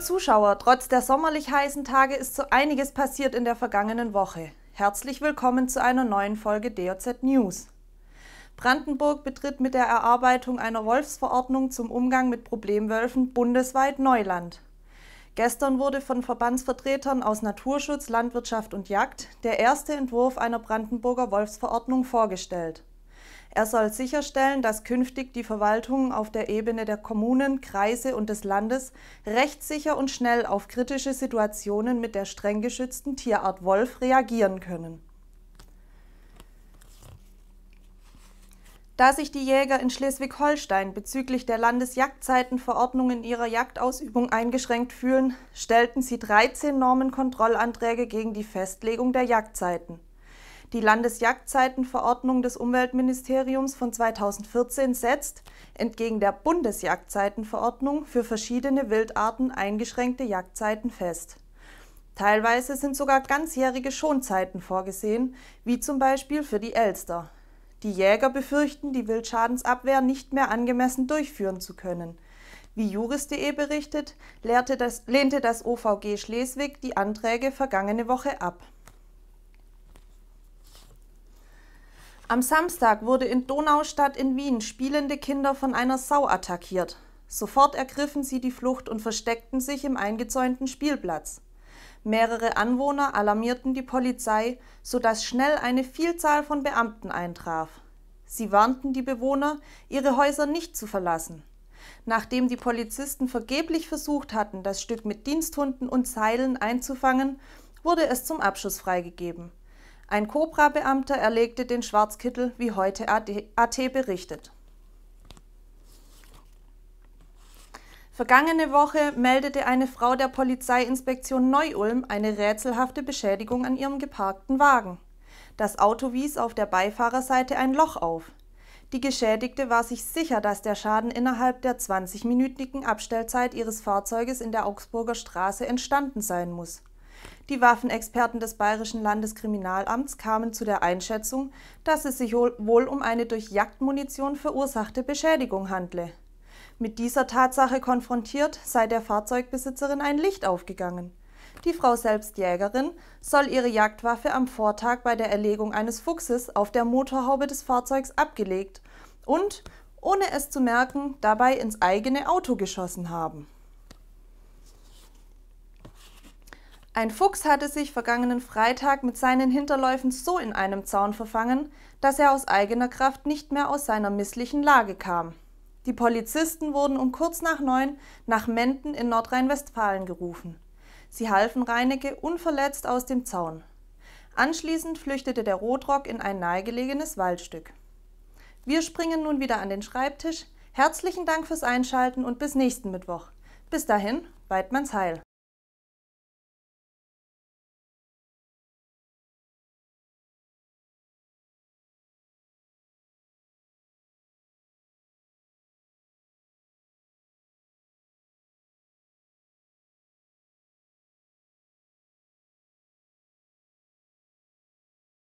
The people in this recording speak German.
Liebe Zuschauer, trotz der sommerlich heißen Tage ist so einiges passiert in der vergangenen Woche. Herzlich willkommen zu einer neuen Folge DOZ News. Brandenburg betritt mit der Erarbeitung einer Wolfsverordnung zum Umgang mit Problemwölfen bundesweit Neuland. Gestern wurde von Verbandsvertretern aus Naturschutz, Landwirtschaft und Jagd der erste Entwurf einer Brandenburger Wolfsverordnung vorgestellt. Er soll sicherstellen, dass künftig die Verwaltungen auf der Ebene der Kommunen, Kreise und des Landes rechtssicher und schnell auf kritische Situationen mit der streng geschützten Tierart Wolf reagieren können. Da sich die Jäger in Schleswig-Holstein bezüglich der Landesjagdzeitenverordnung in ihrer Jagdausübung eingeschränkt fühlen, stellten sie 13 Normenkontrollanträge gegen die Festlegung der Jagdzeiten. Die Landesjagdzeitenverordnung des Umweltministeriums von 2014 setzt, entgegen der Bundesjagdzeitenverordnung, für verschiedene Wildarten eingeschränkte Jagdzeiten fest. Teilweise sind sogar ganzjährige Schonzeiten vorgesehen, wie zum Beispiel für die Elster. Die Jäger befürchten, die Wildschadensabwehr nicht mehr angemessen durchführen zu können. Wie juris.de berichtet, das, lehnte das OVG Schleswig die Anträge vergangene Woche ab. Am Samstag wurde in Donaustadt in Wien spielende Kinder von einer Sau attackiert. Sofort ergriffen sie die Flucht und versteckten sich im eingezäunten Spielplatz. Mehrere Anwohner alarmierten die Polizei, sodass schnell eine Vielzahl von Beamten eintraf. Sie warnten die Bewohner, ihre Häuser nicht zu verlassen. Nachdem die Polizisten vergeblich versucht hatten, das Stück mit Diensthunden und Seilen einzufangen, wurde es zum Abschuss freigegeben. Ein Cobra-Beamter erlegte den Schwarzkittel, wie heute AT berichtet. Vergangene Woche meldete eine Frau der Polizeiinspektion Neu-Ulm eine rätselhafte Beschädigung an ihrem geparkten Wagen. Das Auto wies auf der Beifahrerseite ein Loch auf. Die Geschädigte war sich sicher, dass der Schaden innerhalb der 20-minütigen Abstellzeit ihres Fahrzeuges in der Augsburger Straße entstanden sein muss. Die Waffenexperten des Bayerischen Landeskriminalamts kamen zu der Einschätzung, dass es sich wohl um eine durch Jagdmunition verursachte Beschädigung handle. Mit dieser Tatsache konfrontiert sei der Fahrzeugbesitzerin ein Licht aufgegangen. Die Frau selbst Jägerin soll ihre Jagdwaffe am Vortag bei der Erlegung eines Fuchses auf der Motorhaube des Fahrzeugs abgelegt und, ohne es zu merken, dabei ins eigene Auto geschossen haben. Ein Fuchs hatte sich vergangenen Freitag mit seinen Hinterläufen so in einem Zaun verfangen, dass er aus eigener Kraft nicht mehr aus seiner misslichen Lage kam. Die Polizisten wurden um kurz nach neun nach Menden in Nordrhein-Westfalen gerufen. Sie halfen Reinecke unverletzt aus dem Zaun. Anschließend flüchtete der Rotrock in ein nahegelegenes Waldstück. Wir springen nun wieder an den Schreibtisch. Herzlichen Dank fürs Einschalten und bis nächsten Mittwoch. Bis dahin, Weidmanns Heil.